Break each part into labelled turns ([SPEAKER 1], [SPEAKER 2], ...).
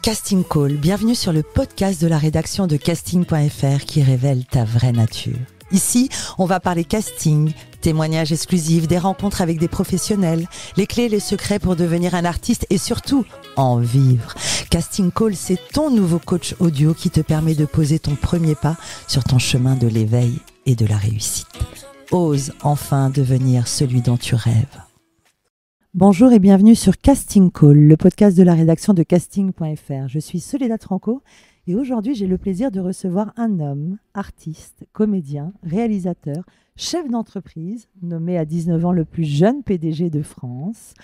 [SPEAKER 1] Casting Call, bienvenue sur le podcast de la rédaction de casting.fr qui révèle ta vraie nature. Ici, on va parler casting, témoignages exclusifs, des rencontres avec des professionnels, les clés et les secrets pour devenir un artiste et surtout en vivre. Casting Call, c'est ton nouveau coach audio qui te permet de poser ton premier pas sur ton chemin de l'éveil et de la réussite. Ose enfin devenir celui dont tu rêves. Bonjour et bienvenue sur Casting Call, le podcast de la rédaction de casting.fr. Je suis Soledad Tranco et aujourd'hui j'ai le plaisir de recevoir un homme, artiste, comédien, réalisateur, chef d'entreprise, nommé à 19 ans le plus jeune PDG de France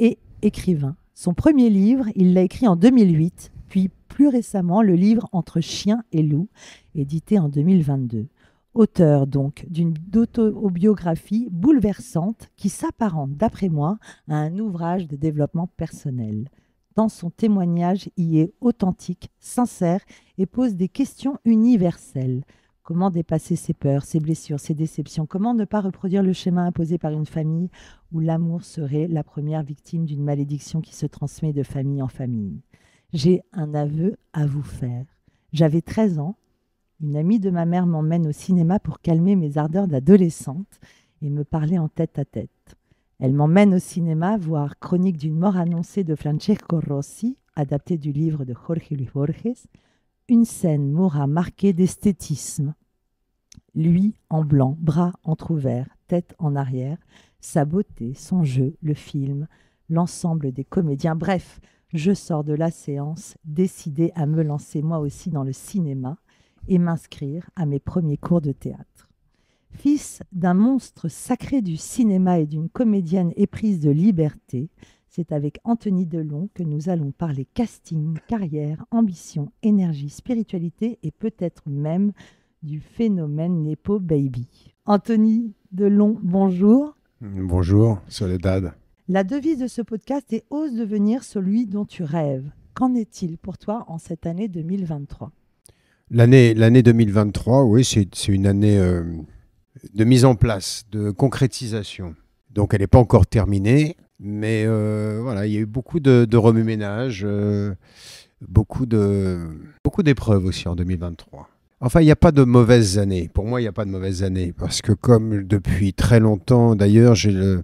[SPEAKER 1] et écrivain. Son premier livre, il l'a écrit en 2008, puis plus récemment le livre Entre chiens et loup, édité en 2022 auteur donc d'une autobiographie bouleversante qui s'apparente, d'après moi, à un ouvrage de développement personnel. Dans son témoignage il est authentique, sincère et pose des questions universelles. Comment dépasser ses peurs, ses blessures, ses déceptions Comment ne pas reproduire le schéma imposé par une famille où l'amour serait la première victime d'une malédiction qui se transmet de famille en famille J'ai un aveu à vous faire. J'avais 13 ans une amie de ma mère m'emmène au cinéma pour calmer mes ardeurs d'adolescente et me parler en tête à tête. Elle m'emmène au cinéma voir Chronique d'une mort annoncée de Francesco Rossi, adapté du livre de Jorge Luis Borges. Une scène m'aura marquée d'esthétisme. Lui en blanc, bras entr'ouverts, tête en arrière, sa beauté, son jeu, le film, l'ensemble des comédiens. Bref, je sors de la séance, décidée à me lancer moi aussi dans le cinéma et m'inscrire à mes premiers cours de théâtre. Fils d'un monstre sacré du cinéma et d'une comédienne éprise de liberté, c'est avec Anthony Delon que nous allons parler casting, carrière, ambition, énergie, spiritualité et peut-être même du phénomène Nepo Baby. Anthony Delon, bonjour.
[SPEAKER 2] Bonjour, Soledad.
[SPEAKER 1] La devise de ce podcast est Ose devenir celui dont tu rêves. Qu'en est-il pour toi en cette année 2023
[SPEAKER 2] L'année, l'année 2023, oui, c'est, une année euh, de mise en place, de concrétisation. Donc elle n'est pas encore terminée, mais euh, voilà, il y a eu beaucoup de, de remue-ménage, euh, beaucoup, de, beaucoup d'épreuves aussi en 2023. Enfin, il n'y a pas de mauvaises années. Pour moi, il n'y a pas de mauvaises années. Parce que comme depuis très longtemps, d'ailleurs, j'ai le,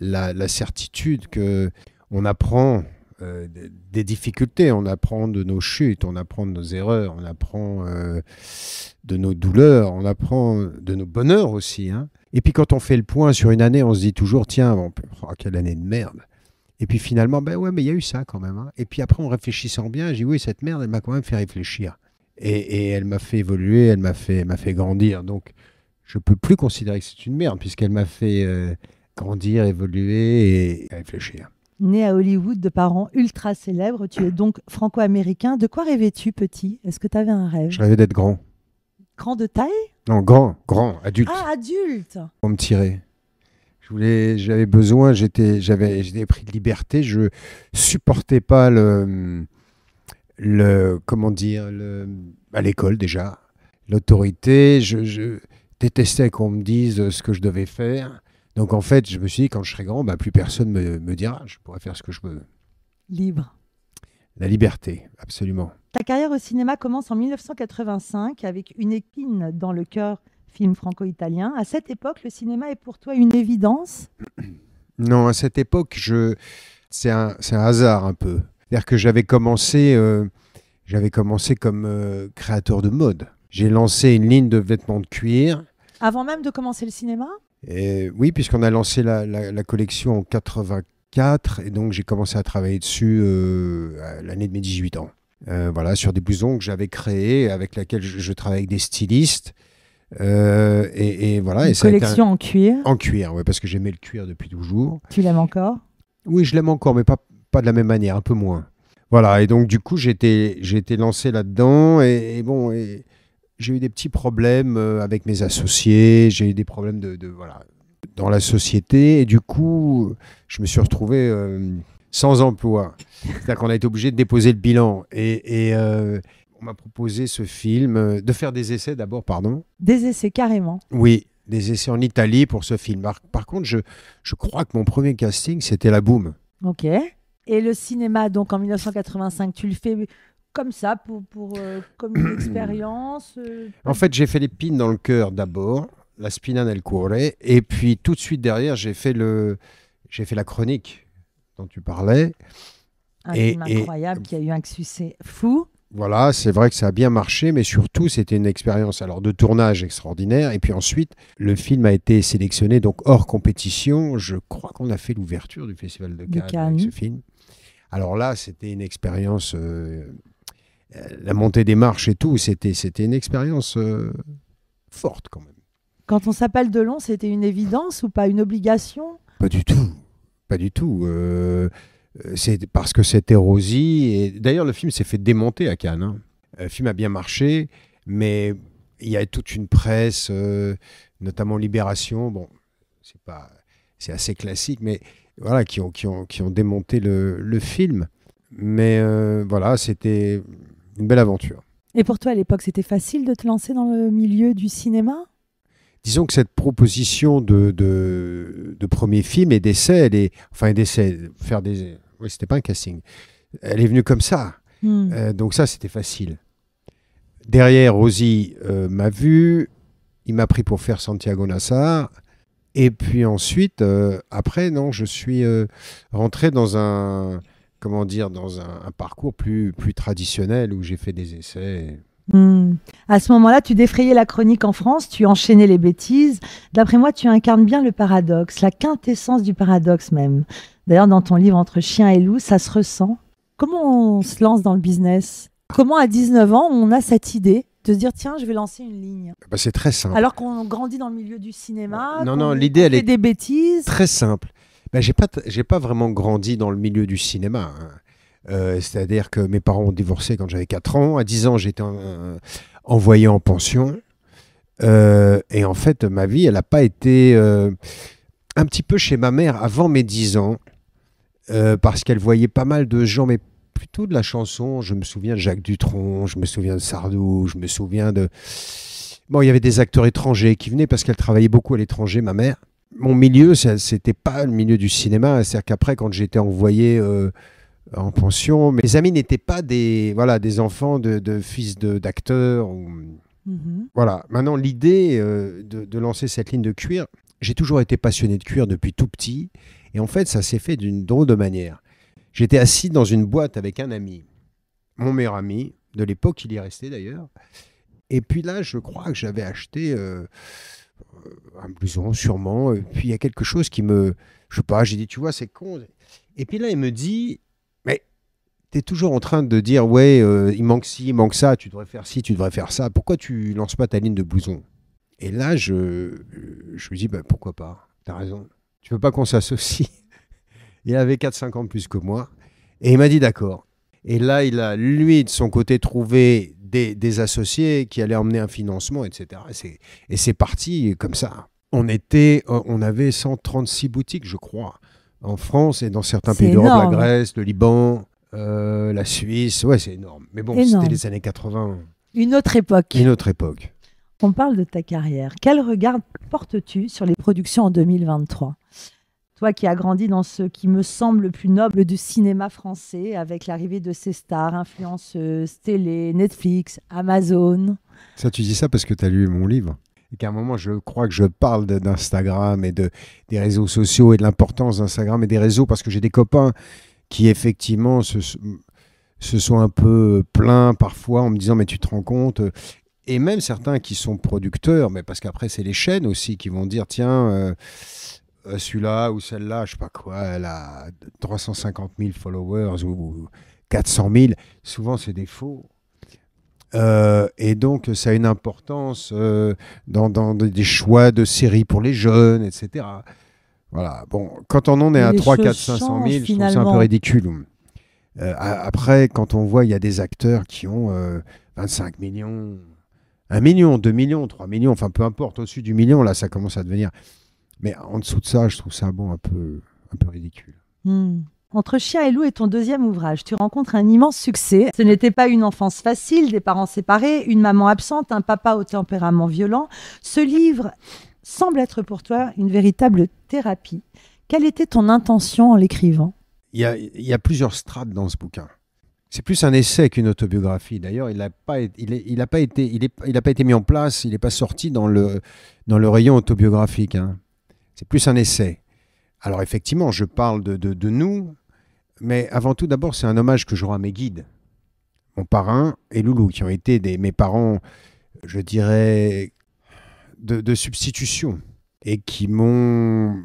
[SPEAKER 2] la, la, certitude que on apprend euh, des difficultés, on apprend de nos chutes, on apprend de nos erreurs, on apprend euh, de nos douleurs, on apprend de nos bonheurs aussi. Hein. Et puis quand on fait le point sur une année, on se dit toujours, tiens, bon, oh, quelle année de merde. Et puis finalement, ben ouais, mais il y a eu ça quand même. Hein. Et puis après, en réfléchissant bien, j'ai dis oui, cette merde, elle m'a quand même fait réfléchir. Et, elle m'a fait évoluer, elle m'a fait, grandir. Donc je peux plus considérer que c'est une merde, puisqu'elle m'a fait euh, grandir, évoluer et réfléchir.
[SPEAKER 1] Né à Hollywood de parents ultra célèbres, tu es donc franco-américain. De quoi rêvais-tu petit Est-ce que tu avais un rêve Je rêvais d'être grand. Grand de taille
[SPEAKER 2] Non, grand, grand, adulte. Ah, adulte Pour me tirer. Je voulais, j'avais besoin, j'étais, j'avais, pris de liberté. Je supportais pas le, le comment dire, à l'école déjà, l'autorité. je détestais qu'on me dise ce que je devais faire. Donc en fait, je me suis dit, quand je serai grand, bah, plus personne me, me dira, je pourrai faire ce que je veux. Libre. La liberté, absolument.
[SPEAKER 1] Ta carrière au cinéma commence en 1985 avec Une épine dans le cœur, film franco-italien. À cette époque, le cinéma est pour toi une évidence
[SPEAKER 2] Non, à cette époque, je... c'est un, hasard un peu. C'est-à-dire que j'avais commencé, euh, commencé comme euh, créateur de mode. J'ai lancé une ligne de vêtements de cuir.
[SPEAKER 1] Avant même de commencer le cinéma
[SPEAKER 2] oui, puisqu'on a lancé la, collection en 84, et donc j'ai commencé à travailler dessus euh, l'année de mes 18 ans. Euh, voilà, sur des blousons que j'avais créés, avec laquelle je, travaille avec des stylistes. Euh, et, voilà. Une collection en cuir. En cuir, oui, parce que j'aimais le cuir depuis toujours. Tu l'aimes encore Oui, je l'aime encore, mais pas, pas de la même manière, un peu moins. Voilà, et donc du coup, j'ai été lancé là-dedans, et, et, bon, et, j'ai eu des petits problèmes euh, avec mes associés, j'ai eu des problèmes de, voilà, dans la société, et du coup, je me suis retrouvé euh, sans emploi. C'est-à-dire qu'on a été obligé de déposer le bilan. Et, euh, on m'a proposé ce film, de faire des essais d'abord, pardon.
[SPEAKER 1] Des essais carrément. Oui,
[SPEAKER 2] des essais en Italie pour ce film. Par, par contre, je, je crois que mon premier casting, c'était La Boom.
[SPEAKER 1] Ok. Et le cinéma, donc en 1985, tu le fais comme ça, pour, euh, comme une expérience euh, En
[SPEAKER 2] fait, j'ai fait les dans le cœur d'abord, la spina nel cuore, et puis tout de suite derrière, j'ai fait, le... j'ai fait la chronique dont tu parlais. Un film incroyable
[SPEAKER 1] qui a eu un succès fou.
[SPEAKER 2] Voilà, c'est vrai que ça a bien marché, mais surtout, c'était une expérience alors de tournage extraordinaire. Et puis ensuite, le film a été sélectionné, donc hors compétition. Je crois qu'on a fait l'ouverture du Festival de Cannes, avec ce film. Alors là, c'était une expérience euh, euh, la montée des marches et tout, c'était, c'était une expérience euh, forte quand même. Quand
[SPEAKER 1] on s'appelle Delon, c'était une évidence ou pas une obligation
[SPEAKER 2] Pas du tout, pas du tout. Euh, c'est parce que c'était rosy. Et d'ailleurs, le film s'est fait démonter à Cannes. Hein. Le film a bien marché, mais il y a toute une presse, notamment Libération. Bon, c'est pas, c'est assez classique, mais voilà, qui ont, qui ont, démonté le, film. Mais voilà, c'était une belle aventure.
[SPEAKER 1] Et pour toi, à l'époque, c'était facile de te lancer dans le milieu du cinéma
[SPEAKER 2] disons que cette proposition de, de, premier film et d'essai, elle est, enfin d'essai, faire des, oui, c'était pas un casting, elle est venue comme ça. Hmm. Euh, donc ça, c'était facile. Derrière, Rosie euh, m'a vu, il m'a pris pour faire Santiago Nassar. Et puis ensuite, euh, après, non, je suis rentré dans un, comment dire, dans un, parcours plus, plus traditionnel où j'ai fait des essais.
[SPEAKER 1] Hmm. À ce moment-là, tu défrayais la chronique en France, tu enchaînais les bêtises. D'après moi, tu incarnes bien le paradoxe, la quintessence du paradoxe même. D'ailleurs, dans ton livre Entre chien et loup, ça se ressent. Comment on se lance dans le business Comment à 19 ans, on a cette idée de se dire tiens, je vais lancer une ligne
[SPEAKER 2] eh ben, C'est très simple. Alors
[SPEAKER 1] qu'on grandit dans le milieu du cinéma, non, non, l'idée, elle est des
[SPEAKER 2] bêtises. Très simple j'ai pas, j'ai pas vraiment grandi dans le milieu du cinéma. Hein. Euh, c'est-à-dire que mes parents ont divorcé quand j'avais 4 ans. À 10 ans, j'étais euh, envoyé en pension. Euh, et en fait, ma vie, elle n'a pas été un petit peu chez ma mère avant mes 10 ans, parce qu'elle voyait pas mal de gens, mais plutôt de la chanson. Je me souviens de Jacques Dutronc, je me souviens de Sardou, je me souviens de... Bon, il y avait des acteurs étrangers qui venaient parce qu'elle travaillait beaucoup à l'étranger, ma mère mon milieu, c'était pas le milieu du cinéma. C'est-à-dire qu'après, quand j'étais envoyé euh, en pension, mes amis n'étaient pas des, voilà, des enfants de, fils d'acteurs. Mm-hmm. Voilà. Maintenant, l'idée euh, de, lancer cette ligne de cuir, j'ai toujours été passionné de cuir depuis tout petit. Et en fait, ça s'est fait d'une drôle de manière. J'étais assis dans une boîte avec un ami, mon meilleur ami de l'époque, il y resté d'ailleurs. Et puis là, je crois que j'avais acheté. Euh, un euh, blouson sûrement. puis il y a quelque chose qui me... Je sais pas, j'ai dit, tu vois, c'est con. Et puis là, il me dit, mais tu es toujours en train de dire, ouais, euh, il manque ci, il manque ça, tu devrais faire ci, tu devrais faire ça. Pourquoi tu lances pas ta ligne de blouson Et là, je, je me dis, ben, pourquoi pas Tu as raison. Tu veux pas qu'on s'associe Il avait 4-5 ans plus que moi. Et il m'a dit, d'accord. Et là, il a, lui, de son côté, trouvé des, associés qui allaient emmener un financement, etc. Et c'est parti comme ça. On, était, euh, on avait 136 boutiques, je crois, en France et dans certains pays d'Europe, la Grèce, le Liban, euh, la Suisse. Ouais, c'est énorme. Mais bon, c'était les années 80. Une autre époque. Une autre époque.
[SPEAKER 1] On parle de ta carrière. Quel regard portes-tu sur les productions en 2023 toi qui as grandi dans ce qui me semble le plus noble du cinéma français, avec l'arrivée de ces stars, influenceuses, télé, Netflix, Amazon.
[SPEAKER 2] Ça, tu dis ça parce que tu as lu mon livre et qu'à un moment, je crois que je parle d'Instagram et de, des réseaux sociaux et de l'importance d'Instagram et des réseaux parce que j'ai des copains qui, effectivement, se, sont un peu plaints parfois en me disant Mais tu te rends compte et même certains qui sont producteurs, mais parce qu'après c'est les chaînes aussi qui vont dire tiens, euh, euh, celui-là ou celle-là, je sais pas quoi, elle a 350 000 followers ou 400 000, souvent c'est des faux. Euh, et donc, ça a une importance euh, dans, des choix de séries pour les jeunes, etc. Voilà. Bon, quand on en est à 3, 4, 500 000, je trouve ça un peu ridicule. après, quand on voit, il y a des acteurs qui ont 25 millions, 1 million, 2 millions, 3 millions, enfin peu importe, au-dessus du million, là, ça commence à devenir. Mais en dessous de ça, je trouve ça bon, un peu, un peu ridicule. Hmm.
[SPEAKER 1] Entre chien et loup est ton deuxième ouvrage. Tu rencontres un immense succès. Ce n'était pas une enfance facile, des parents séparés, une maman absente, un papa au tempérament violent. Ce livre semble être pour toi une véritable thérapie. Quelle était ton intention en l'écrivant
[SPEAKER 2] il y, a, plusieurs strates dans ce bouquin. C'est plus un essai qu'une autobiographie. D'ailleurs, il n'a pas, il il pas, été, il il pas été mis en place, il n'est pas sorti dans le, dans le rayon autobiographique. Hein. C'est plus un essai. Alors effectivement, je parle de, nous, mais avant tout, d'abord, c'est un hommage que je rends à mes guides, mon parrain et Loulou, qui ont été des, mes parents, je dirais, de, substitution, et qui m'ont,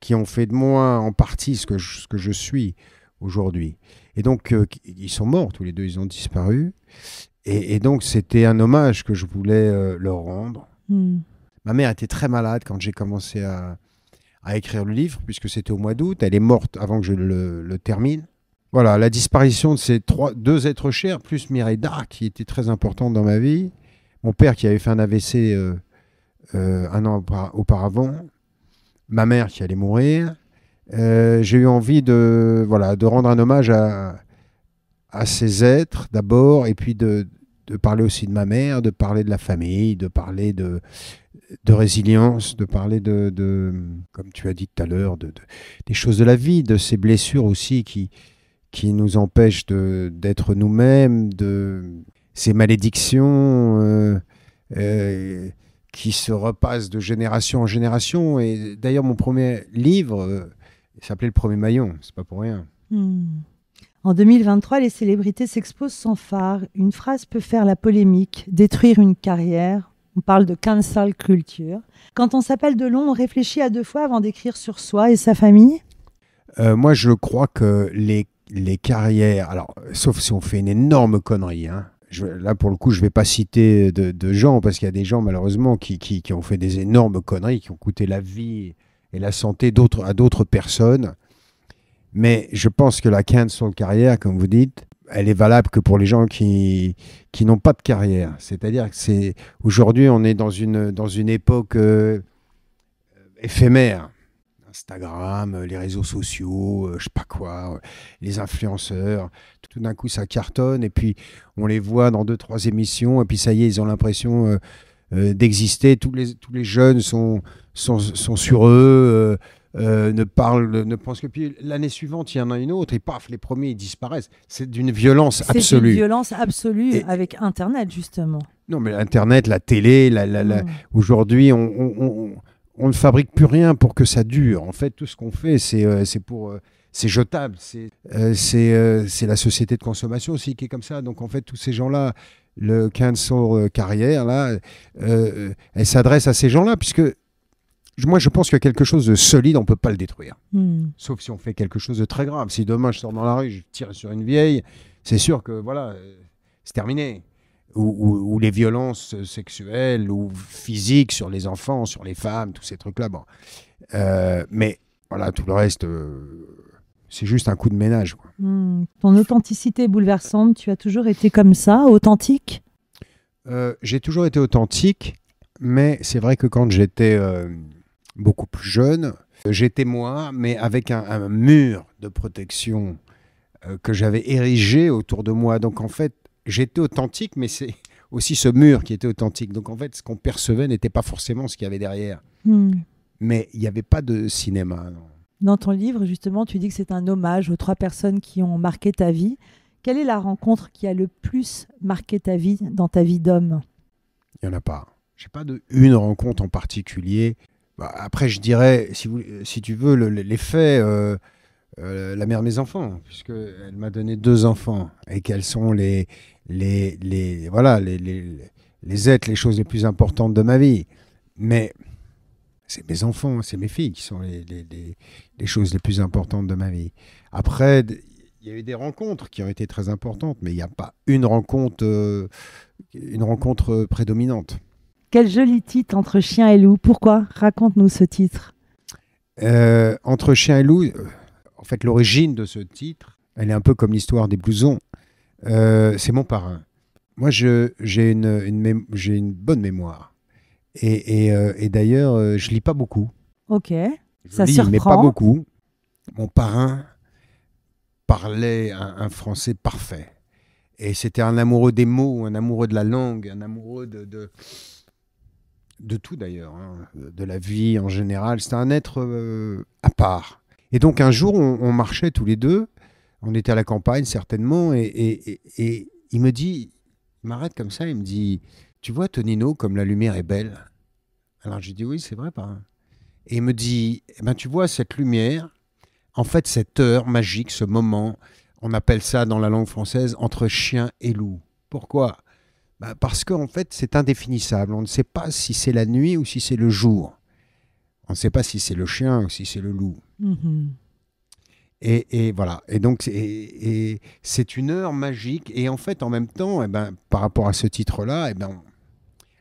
[SPEAKER 2] qui ont fait de moi en partie ce que je, suis aujourd'hui. Et donc, euh, ils sont morts tous les deux, ils ont disparu. Et, donc, c'était un hommage que je voulais euh, leur rendre. Hmm. Ma mère était très malade quand j'ai commencé à, écrire le livre, puisque c'était au mois d'août. Elle est morte avant que je le, termine. Voilà, la disparition de ces trois, deux êtres chers, plus Mireille qui était très importante dans ma vie. Mon père qui avait fait un AVC euh, euh, un an auparavant. Ma mère qui allait mourir. Euh, j'ai eu envie de, voilà, de rendre un hommage à, à ces êtres d'abord, et puis de, de, parler aussi de ma mère, de parler de la famille, de parler de, de résilience, de parler de, comme tu as dit tout à l'heure, de, des choses de la vie, de ces blessures aussi qui, qui nous empêchent d'être nous-mêmes, de ces malédictions euh, euh, qui se repassent de génération en génération. Et d'ailleurs, mon premier livre euh, s'appelait Le Premier Maillon, c'est pas pour rien.
[SPEAKER 1] Hmm. En 2023, les célébrités s'exposent sans phare. Une phrase peut faire la polémique, détruire une carrière on parle de cancel culture. Quand on s'appelle Delon, on réfléchit à deux fois avant d'écrire sur soi et sa famille
[SPEAKER 2] euh, Moi, je crois que les, carrières, alors, sauf si on fait une énorme connerie, hein. là, pour le coup, je ne vais pas citer de, gens, parce qu'il y a des gens, malheureusement, qui, qui, qui, ont fait des énormes conneries, qui ont coûté la vie et la santé d'autres à d'autres personnes. Mais je pense que la cancel carrière, comme vous dites, elle est valable que pour les gens qui, qui n'ont pas de carrière. C'est-à-dire que c'est aujourd'hui on est dans une, dans une époque euh, éphémère. Instagram, euh, les réseaux sociaux, euh, je sais pas quoi, les influenceurs. Tout d'un coup, ça cartonne et puis on les voit dans deux trois émissions et puis ça y est, ils ont l'impression d'exister. Tous les tous les jeunes sont, sont sur eux euh, ne parle, ne pense que. Puis l'année suivante, il y en a une autre, et paf, les premiers ils disparaissent. C'est d'une violence absolue. C'est une
[SPEAKER 1] violence absolue avec Internet, justement.
[SPEAKER 2] Non, mais Internet, la télé, hmm. aujourd'hui, on, ne fabrique plus rien pour que ça dure. En fait, tout ce qu'on fait, c'est euh, pour euh, c'est jetable. C'est la société de consommation aussi qui est comme ça. Donc en fait, tous ces gens-là, le cancel carrière, là, elle s'adresse à ces gens-là, puisque moi, je pense qu'il y a quelque chose de solide, on ne peut pas le détruire. Hmm. Sauf si on fait quelque chose de très grave. Si demain je sors dans la rue, je tire sur une vieille, c'est sûr que voilà, euh, c'est terminé. Ou, les violences sexuelles ou physiques sur les enfants, sur les femmes, tous ces trucs-là. Bon. Euh, mais voilà, tout le reste, euh, c'est juste un coup de ménage.
[SPEAKER 1] Hmm. Ton authenticité bouleversante. Tu as toujours été comme ça, authentique
[SPEAKER 2] J'ai toujours été authentique, mais c'est vrai que quand j'étais beaucoup plus jeune. J'étais moi, mais avec un, mur de protection euh, que j'avais érigé autour de moi. Donc en fait, j'étais authentique, mais c'est aussi ce mur qui était authentique. Donc en fait, ce qu'on percevait n'était pas forcément ce qu'il y avait derrière. Hmm. Mais il n'y avait pas de cinéma.
[SPEAKER 1] Dans ton livre, justement, tu dis que c'est un hommage aux trois personnes qui ont marqué ta vie. Quelle est la rencontre qui a le plus marqué ta vie dans ta vie d'homme
[SPEAKER 2] Il n'y en a pas. J'ai pas de une rencontre en particulier. Bah, après, je dirais, si, si tu veux, l'effet. Le, euh, euh, la mère mes enfants, puisqu'elle m'a donné deux enfants et qu'elles sont les, les, voilà, les, les, les, êtres, les choses les plus importantes de ma vie. Mais c'est mes enfants, c'est mes filles qui sont les, choses les plus importantes de ma vie. Après, il y a eu des rencontres qui ont été très importantes, mais il n'y a pas une rencontre, euh, une rencontre prédominante.
[SPEAKER 1] Quel joli titre, Entre chien et loup. Pourquoi Raconte-nous ce titre.
[SPEAKER 2] Euh, entre chien et loup, euh, en fait, l'origine de ce titre, elle est un peu comme l'histoire des blousons. Euh, c'est mon parrain. Moi, j'ai une, une, bonne mémoire. Et, d'ailleurs, je lis pas beaucoup. Ok, je ça lis, surprend. mais pas beaucoup. Mon parrain parlait un, français parfait. Et c'était un amoureux des mots, un amoureux de la langue, un amoureux de de tout d'ailleurs, hein, de la vie en général. c'est un être euh, à part. Et donc un jour, on, marchait tous les deux, on était à la campagne certainement, et, il me dit, il m'arrête comme ça, il me dit, tu vois Tonino, comme la lumière est belle. Alors j'ai dit, oui, c'est vrai, pas. Et il me dit, eh ben, tu vois cette lumière, en fait cette heure magique, ce moment, on appelle ça dans la langue française entre chien et loup. Pourquoi bah, parce qu'en en fait, c'est indéfinissable. On ne sait pas si c'est la nuit ou si c'est le jour. On ne sait pas si c'est le chien ou si c'est le loup. Mm-hmm. Et, voilà. Et donc, et, c'est une heure magique. Et en fait, en même temps, et eh ben, par rapport à ce titre-là, eh ben,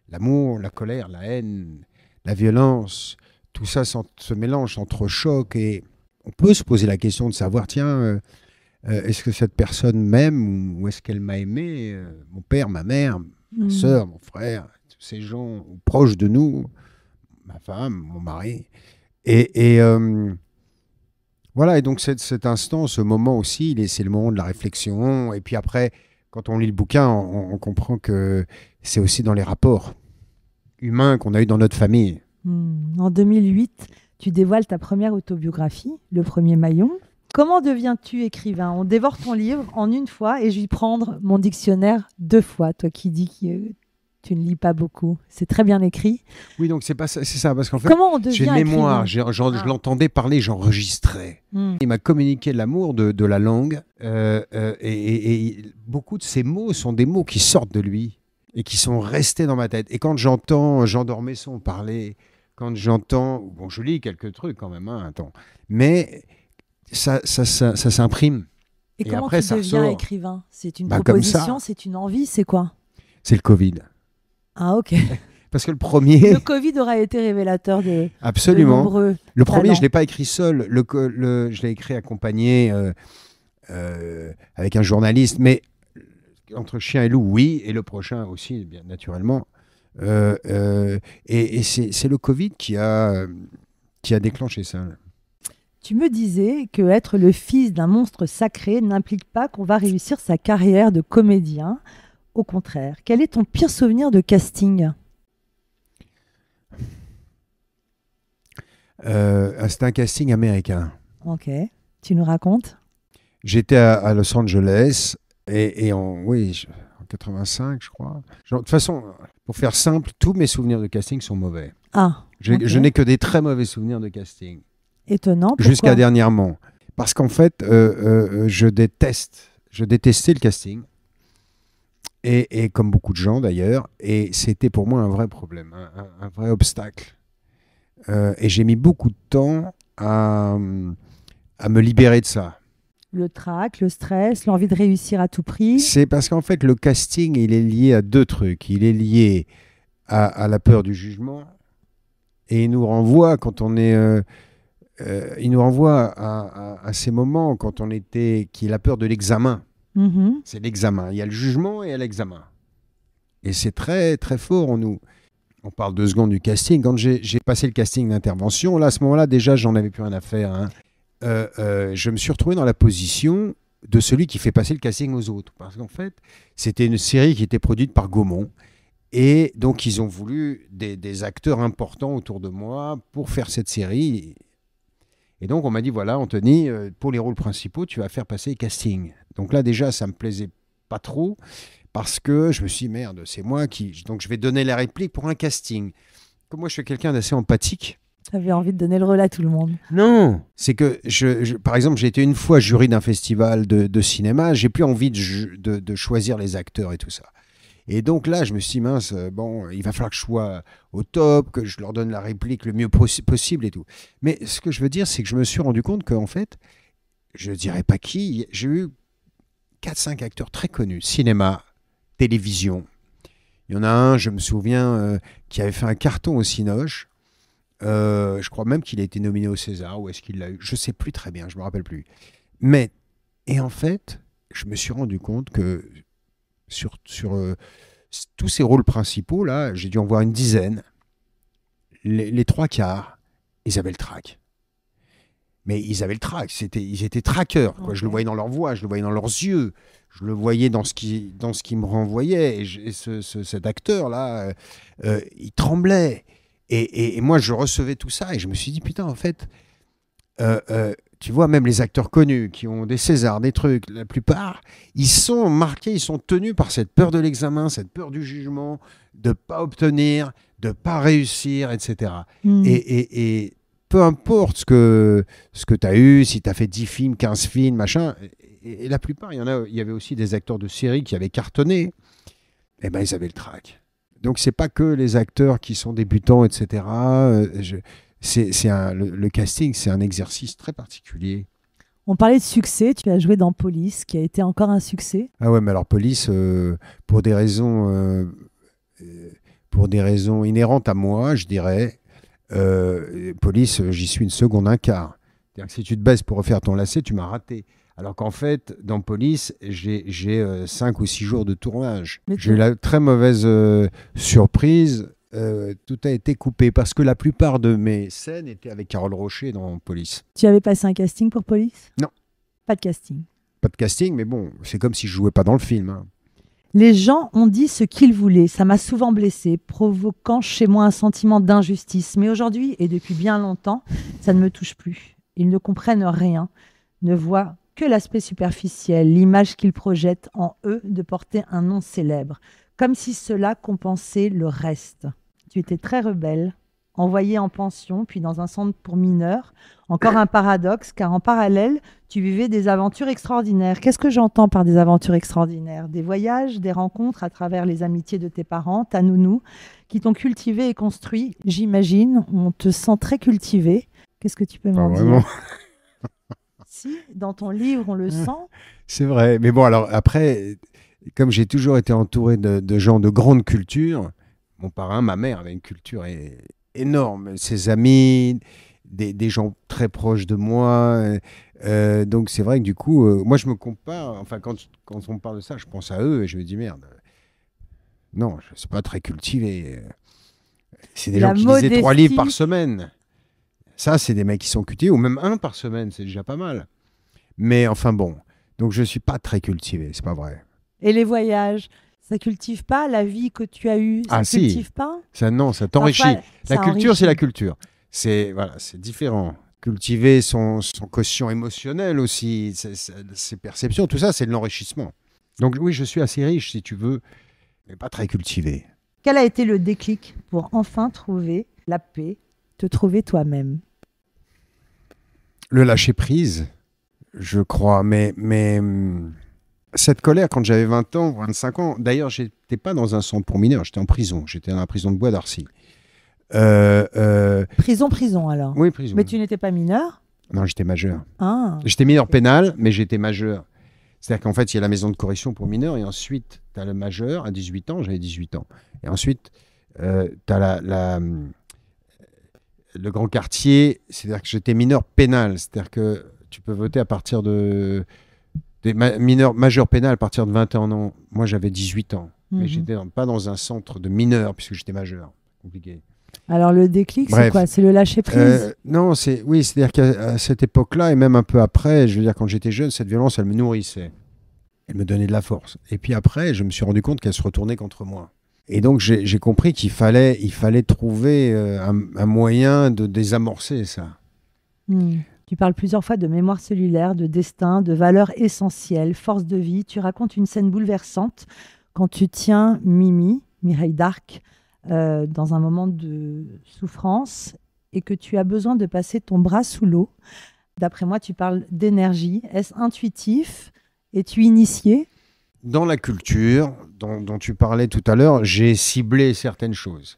[SPEAKER 2] l'amour, la colère, la haine, la violence, tout ça se mélange, entre choc Et on peut se poser la question de savoir, tiens, euh, euh, est-ce que cette personne m'aime ou, est-ce qu'elle m'a aimé euh, Mon père, ma mère, ma mm. soeur, mon frère, tous ces gens proches de nous, ma femme, mon mari. Et, euh, voilà, et donc cet, cet instant, ce moment aussi, c'est le moment de la réflexion. Et puis après, quand on lit le bouquin, on, comprend que c'est aussi dans les rapports humains qu'on a eu dans notre famille. Mm.
[SPEAKER 1] En 2008, tu dévoiles ta première autobiographie, Le Premier Maillon. Comment
[SPEAKER 2] deviens-tu
[SPEAKER 1] écrivain On dévore ton livre en une fois et je vais prendre mon dictionnaire deux fois. Toi qui dis que tu ne lis pas beaucoup, c'est très bien écrit.
[SPEAKER 2] Oui, donc c'est pas c'est ça parce qu'en fait, j'ai mémoire, je ah. l'entendais parler, j'enregistrais. Hmm. Il m'a communiqué l'amour de, la langue euh, euh, et, beaucoup de ces mots sont des mots qui sortent de lui et qui sont restés dans ma tête. Et quand j'entends Jean Dormesson parler, quand j'entends, bon, je lis quelques trucs quand même, hein, un mais ça, ça, ça, s'imprime. Et, comment tu ça deviens écrivain C'est une bah, proposition,
[SPEAKER 1] c'est une envie, c'est quoi C'est le Covid. Ah ok.
[SPEAKER 2] Parce que le premier. Le
[SPEAKER 1] Covid aura été révélateur de. Absolument. nombreux le premier, je ne l'ai
[SPEAKER 2] pas écrit seul. Le, je l'ai écrit accompagné euh, euh, avec un journaliste. Mais entre chien et loup, oui. Et le prochain aussi, bien naturellement. Euh, et, c'est le Covid qui a, qui a déclenché ça.
[SPEAKER 1] Tu me disais que être le fils d'un monstre sacré n'implique pas qu'on va réussir sa carrière de comédien. Au contraire, quel est ton pire souvenir de casting
[SPEAKER 2] euh, ah, C'est un casting américain.
[SPEAKER 1] Ok. Tu nous racontes
[SPEAKER 2] J'étais à, Los Angeles et, en, oui, en 85, je crois. de toute façon, pour faire simple, tous mes souvenirs de casting sont mauvais. Ah. Je n'ai que des très mauvais souvenirs de casting.
[SPEAKER 1] Étonnant. Jusqu'à
[SPEAKER 2] dernièrement. Parce qu'en fait, euh, euh, euh, je déteste, je détestais le casting. Et, comme beaucoup de gens d'ailleurs. Et c'était pour moi un vrai problème, un, vrai obstacle. et j'ai mis beaucoup de temps à, à me libérer de ça.
[SPEAKER 1] Le trac, le stress, l'envie de réussir à tout prix.
[SPEAKER 2] C'est parce qu'en fait, le casting, il est lié à deux trucs. Il est lié à, la peur du jugement. Et il nous renvoie, quand on est euh, il nous renvoie à, ces moments quand on était, qui est la peur de l'examen. Mm-hmm. C'est l'examen. Il y a le jugement et il y a l'examen. Et c'est très, très fort on nous. On parle deux secondes du casting. Quand j'ai passé le casting d'intervention, là, à ce moment-là, déjà, j'en avais plus rien à faire. Hein. Euh, euh, je me suis retrouvé dans la position de celui qui fait passer le casting aux autres. Parce qu'en fait, c'était une série qui était produite par Gaumont. Et donc, ils ont voulu des acteurs importants autour de moi pour faire cette série. Et donc, on m'a dit voilà, Anthony, euh, pour les rôles principaux, tu vas faire passer les castings. Donc là, déjà, ça me plaisait pas trop parce que je me suis dit, merde, c'est moi qui. Donc, je vais donner la réplique pour un casting. Comme moi, je suis quelqu'un d'assez empathique.
[SPEAKER 1] J'avais envie de donner le relais à tout le monde.
[SPEAKER 2] Non, c'est que, par exemple, j'ai été une fois jury d'un festival de, cinéma, j'ai plus envie de, de, choisir les acteurs et tout ça. Et donc là, je me suis dit, mince, euh, bon, il va falloir que je sois euh, au top, que je leur donne la réplique le mieux possible et tout. Mais ce que je veux dire, c'est que je me suis rendu compte qu'en fait, je ne dirais pas qui, j'ai eu 4-5 acteurs très connus, cinéma, télévision. Il y en a un, je me souviens, euh, qui avait fait un carton au Cinoche. je crois même qu'il a été nominé au César, ou est-ce qu'il l'a eu Je ne sais plus très bien, je ne me rappelle plus. Mais, et en fait, je me suis rendu compte que sur, euh, tous ces rôles principaux, là, j'ai dû en voir une dizaine. Les, trois quarts, Isabelle Trac. Mais ils Isabelle Trac, c'était, ils étaient traqueurs. Je le voyais dans leur voix, je le voyais dans leurs yeux, je le voyais dans ce qui, dans ce qui me renvoyait. Et, cet acteur-là, euh, euh, il tremblait. Et, moi, je recevais tout ça et je me suis dit, putain, en fait, euh, tu vois, même les acteurs connus qui ont des Césars, des trucs, la plupart, ils sont marqués, ils sont tenus par cette peur de l'examen, cette peur du jugement, de pas obtenir, de pas réussir, etc. Hmm. Et, peu importe ce que, ce que tu as eu, si tu as fait 10 films, 15 films, machin, et, la plupart, il y en a, il y avait aussi des acteurs de série qui avaient cartonné, et eh ben ils avaient le trac. Donc c'est pas que les acteurs qui sont débutants, etc c'est le, casting, c'est un exercice très particulier.
[SPEAKER 1] On parlait de succès, tu as joué dans Police, qui a été encore un succès.
[SPEAKER 2] Ah ouais, mais alors Police, euh, pour des raisons, euh, euh, pour des raisons inhérentes à moi, je dirais, Police, j'y suis une seconde, un quart. cest que si tu te baisses pour refaire ton lacet, tu m'as raté. Alors qu'en fait, dans Police, j'ai cinq ou six jours de tournage. J'ai eu la très mauvaise surprise euh, tout a été coupé parce que la plupart de mes scènes étaient avec Carole Rocher dans Police.
[SPEAKER 1] Tu avais passé un casting pour Police Non. Pas de casting.
[SPEAKER 2] Pas de casting, mais bon, c'est comme si je jouais pas dans le film. Hein.
[SPEAKER 1] Les gens ont dit ce qu'ils voulaient, ça m'a souvent blessé, provoquant chez moi un sentiment d'injustice. Mais aujourd'hui, et depuis bien longtemps, ça ne me touche plus. Ils ne comprennent rien, ne voient que l'aspect superficiel, l'image qu'ils projettent en eux de porter un nom célèbre, comme si cela compensait le reste tu étais très rebelle, envoyée en pension, puis dans un centre pour mineurs. Encore un paradoxe, car en parallèle, tu vivais des aventures extraordinaires. Qu'est-ce que j'entends par des aventures extraordinaires Des voyages, des rencontres à travers les amitiés de tes parents, ta nounou, qui t'ont cultivé et construit. J'imagine, on te sent très cultivé. Qu'est-ce que tu peux m'en dire Si, dans ton livre,
[SPEAKER 2] on le sent. C'est vrai. Mais bon, alors après, comme j'ai toujours été entouré de, de gens de grande culture, mon parrain, ma mère avait une culture énorme. Ses amis, des, gens très proches de moi. Euh, euh, donc c'est vrai que du coup, euh, moi je me compare, enfin quand, quand on parle de ça, je pense à eux et je me dis merde, non, je suis pas très cultivé. C'est des gens qui lisaient trois livres par semaine. Ça, c'est des mecs qui sont cultivés, ou même un par semaine, c'est déjà pas mal. Mais enfin bon, donc je ne suis pas très cultivé, c'est pas vrai.
[SPEAKER 1] Et les voyages ça cultive pas la vie que tu as eue. Ça ah, cultive pas.
[SPEAKER 2] Ça non, ça t'enrichit. la culture, c'est la culture. C'est voilà, c'est différent. Cultiver son, son quotient émotionnel aussi, ses, perceptions, tout ça, c'est de l'enrichissement. Donc oui, je suis assez riche, si tu veux, mais pas très cultivé.
[SPEAKER 1] Quel a été le déclic pour enfin trouver la paix, te trouver toi-même
[SPEAKER 2] Le lâcher prise, je crois, mais mais hum, cette colère, quand j'avais 20 ans, 25 ans, d'ailleurs, j'étais pas dans un centre pour mineurs, j'étais en prison, j'étais dans la prison de Bois d'Arcy. Euh, euh, prison, prison alors Oui, prison. Mais
[SPEAKER 1] tu n'étais pas mineur
[SPEAKER 2] Non, j'étais majeur. Ah. J'étais mineur pénal, mais j'étais majeur. C'est-à-dire qu'en fait, il y a la maison de correction pour mineurs, et ensuite, tu as le majeur à 18 ans, j'avais 18 ans. Et ensuite, euh, tu as la, la, le grand quartier, c'est-à-dire que j'étais mineur pénal, c'est-à-dire que tu peux voter à partir de des mineurs majeurs pénales à partir de 21 ans. Moi, j'avais 18 ans, mais mhm. j'étais pas dans un centre de mineurs puisque j'étais majeur. Compliqué.
[SPEAKER 1] Alors le déclic, c'est quoi C'est le lâcher euh, prise
[SPEAKER 2] Non, c'est oui, c'est-à-dire qu'à cette époque-là et même un peu après, je veux dire quand j'étais jeune, cette violence, elle me nourrissait, elle me donnait de la force. Et puis après, je me suis rendu compte qu'elle se retournait contre moi. Et donc j'ai compris qu'il fallait, il fallait trouver euh, un, moyen de désamorcer ça.
[SPEAKER 1] Hmm. Tu parles plusieurs fois de mémoire cellulaire, de destin, de valeurs essentielles, force de vie. Tu racontes une scène bouleversante quand tu tiens Mimi, Mireille Dark, euh, dans un moment de souffrance et que tu as besoin de passer ton bras sous l'eau. D'après moi, tu parles d'énergie. Est-ce intuitif Es-tu initié
[SPEAKER 2] Dans la culture dont tu parlais tout à l'heure, j'ai ciblé certaines choses.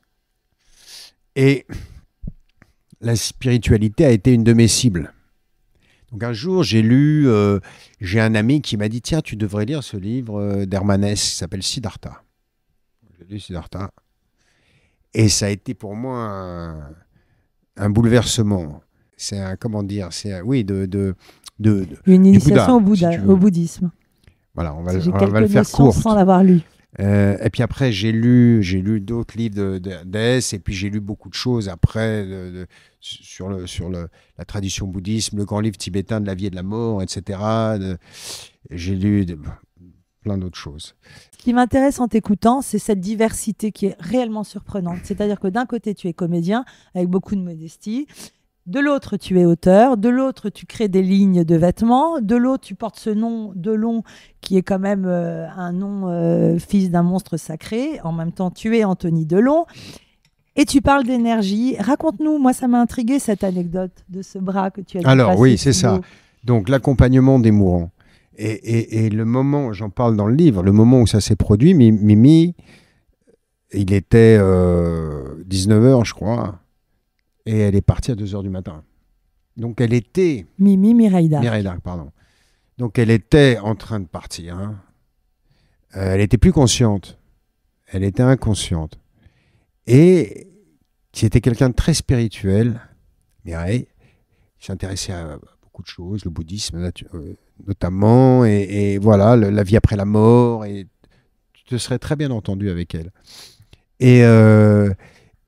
[SPEAKER 2] Et la spiritualité a été une de mes cibles donc un jour, j'ai lu, euh, j'ai un ami qui m'a dit Tiens, tu devrais lire ce livre euh, d'Hermanès qui s'appelle Siddhartha. J'ai lu Siddhartha. Et ça a été pour moi un, bouleversement. C'est un, comment dire, c'est oui, de. de, Une initiation au, bouddhisme.
[SPEAKER 1] Voilà, on va, on va le faire court. sans l'avoir lu.
[SPEAKER 2] Euh, et puis après, j'ai lu, j'ai lu d'autres livres d'Es, et puis j'ai lu beaucoup de choses après sur, le, sur le, la tradition bouddhisme, le grand livre tibétain de la vie et de la mort, etc. J'ai lu plein d'autres choses.
[SPEAKER 1] Ce qui m'intéresse en t'écoutant, c'est cette diversité qui est réellement surprenante. C'est-à-dire que d'un côté, tu es comédien avec beaucoup de modestie. De l'autre, tu es auteur. De l'autre, tu crées des lignes de vêtements. De l'autre, tu portes ce nom de qui est quand même euh, un nom euh, fils d'un monstre sacré. En même temps, tu es Anthony Delon. Et tu parles d'énergie. Raconte-nous, moi, ça m'a intrigué cette anecdote de ce bras que tu as Alors, oui, c'est ça.
[SPEAKER 2] Donc, l'accompagnement des mourants. Et, le moment, j'en parle dans le livre, le moment où ça s'est produit, Mimi, il était 19h, euh, je crois et elle est partie à 2h du matin. Donc elle était... Mimi Miraïda. Miraïda, pardon. Donc elle était en train de partir. Hein. Euh, elle était plus consciente. Elle était inconsciente. Et c'était quelqu'un de très spirituel, Mireille, s'intéressait à beaucoup de choses, le bouddhisme euh, notamment, et, voilà, la vie après la mort, et tu te serais très bien entendu avec elle. Et, euh,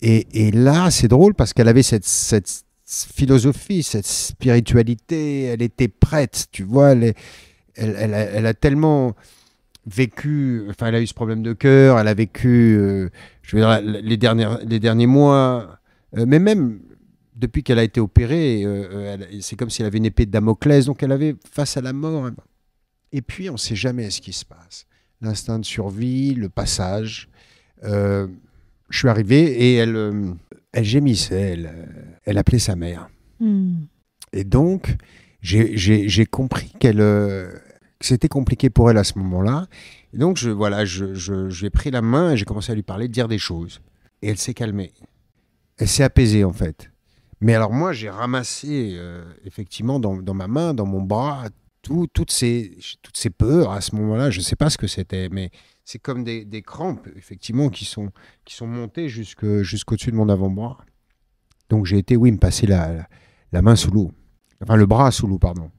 [SPEAKER 2] et, là, c'est drôle parce qu'elle avait cette, cette, philosophie, cette spiritualité, elle était prête, tu vois, elle, elle, a, tellement vécu, enfin, elle a eu ce problème de cœur, elle a vécu, euh, je veux dire, les, dernières, les derniers mois, euh, mais même depuis qu'elle a été opérée, euh, c'est comme si elle avait une épée de Damoclès, donc elle avait face à la mort. Et puis, on ne sait jamais ce qui se passe. L'instinct de survie, le passage je suis arrivé et elle, euh, elle gémissait, euh, elle, appelait sa mère. Hmm. Et donc, j'ai compris qu'elle, euh, que c'était compliqué pour elle à ce moment-là. donc, je, voilà, j'ai je, pris la main et j'ai commencé à lui parler, dire des choses. Et elle s'est calmée. Elle s'est apaisée, en fait. Mais alors, moi, j'ai ramassé, effectivement, dans, ma main, dans mon bras, toutes ces peurs à ce moment-là. Je ne sais pas ce que c'était, mais c'est comme des, crampes, effectivement, qui sont, qui sont montées jusque, jusqu'au-dessus de mon avant-bras. Donc j'ai été, oui, me passer la, la, main sous l'eau. Enfin, le bras sous l'eau, pardon.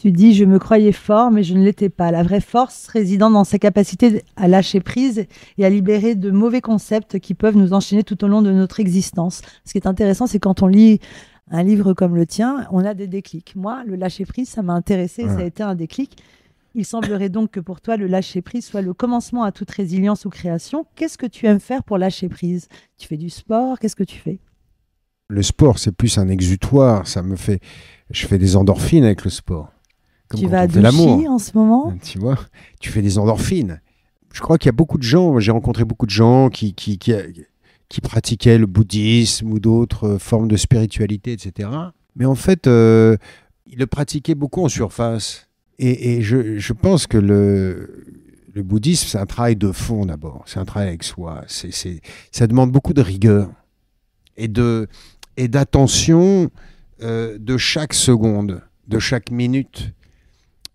[SPEAKER 1] Tu dis, je me croyais fort, mais je ne l'étais pas. La vraie force résidant dans sa capacité à lâcher prise et à libérer de mauvais concepts qui peuvent nous enchaîner tout au long de notre existence. Ce qui est intéressant, c'est quand on lit un livre comme le tien, on a des déclics. Moi, le lâcher prise, ça m'a intéressé, ça a été un déclic. Il semblerait donc que pour toi, le lâcher-prise soit le commencement à toute résilience ou création. Qu'est-ce que tu aimes faire pour lâcher-prise Tu fais du sport Qu'est-ce que tu fais
[SPEAKER 2] Le sport, c'est plus un exutoire. Ça me fait... Je fais des endorphines avec le sport.
[SPEAKER 1] tu vas à l'amour
[SPEAKER 2] en ce moment hein, Tu vois, tu fais des endorphines. Je crois qu'il y a beaucoup de gens, j'ai rencontré beaucoup de gens qui, qui, qui, pratiquaient le bouddhisme ou d'autres euh, formes de spiritualité, etc. Mais en fait, euh, ils le pratiquaient beaucoup en surface et, je, pense que le, bouddhisme, c'est un travail de fond d'abord, c'est un travail avec soi, ça demande beaucoup de rigueur et d'attention de, euh, de chaque seconde, de chaque minute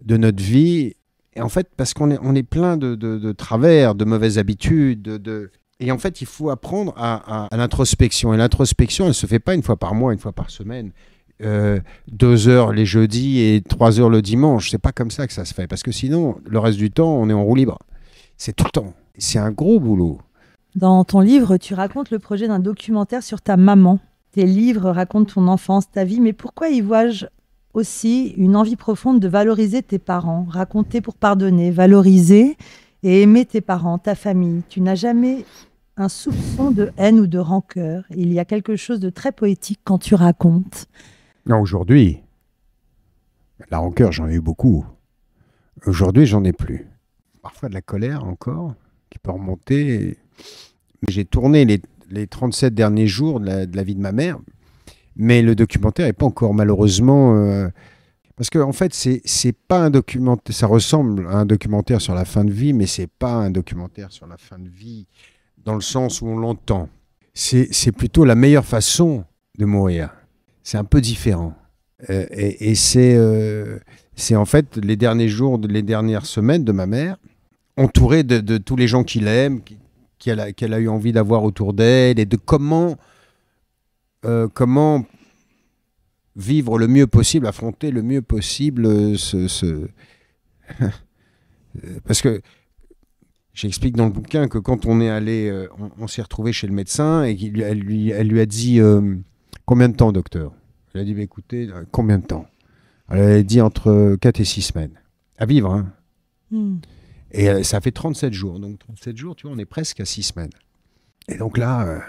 [SPEAKER 2] de notre vie. Et en fait, parce qu'on est, on est plein de, travers, de mauvaises habitudes, de, et en fait, il faut apprendre à, à l'introspection. Et l'introspection, elle ne se fait pas une fois par mois, une fois par semaine. Euh, deux heures les jeudis et trois heures le dimanche. C'est pas comme ça que ça se fait, parce que sinon, le reste du temps, on est en roue libre. C'est tout le temps. C'est un gros boulot.
[SPEAKER 1] Dans ton livre, tu racontes le projet d'un documentaire sur ta maman. Tes livres racontent ton enfance, ta vie, mais pourquoi y vois-je aussi une envie profonde de valoriser tes parents, raconter pour pardonner, valoriser et aimer tes parents, ta famille. Tu n'as jamais un soupçon de haine ou de rancœur. Il y a quelque chose de très poétique quand tu racontes.
[SPEAKER 2] Non, aujourd'hui, la rancœur, j'en ai eu beaucoup. Aujourd'hui, j'en ai plus. Parfois de la colère encore, qui peut remonter. Mais j'ai tourné les, les, 37 derniers jours de la, vie de ma mère, mais le documentaire n'est pas encore malheureusement... Euh, parce qu'en en fait, c'est pas un documentaire, ça ressemble à un documentaire sur la fin de vie, mais c'est pas un documentaire sur la fin de vie dans le sens où on l'entend. C'est plutôt la meilleure façon de mourir c'est un peu différent. Euh, et, euh, c'est, en fait les derniers jours, les dernières semaines de ma mère, entourée de, tous les gens qu'il aime, qu'elle a, eu envie d'avoir autour d'elle, et de comment, euh, comment vivre le mieux possible, affronter le mieux possible ce... Parce que J'explique dans le bouquin que quand on est allé, on, s'est retrouvé chez le médecin et elle lui, a dit Combien de temps, docteur Elle a dit, bah, écoutez, combien de temps Elle a dit entre 4 et 6 semaines. À vivre, hein hmm. Et euh, ça fait 37 jours. Donc 37 jours, tu vois, on est presque à 6 semaines. Et donc là,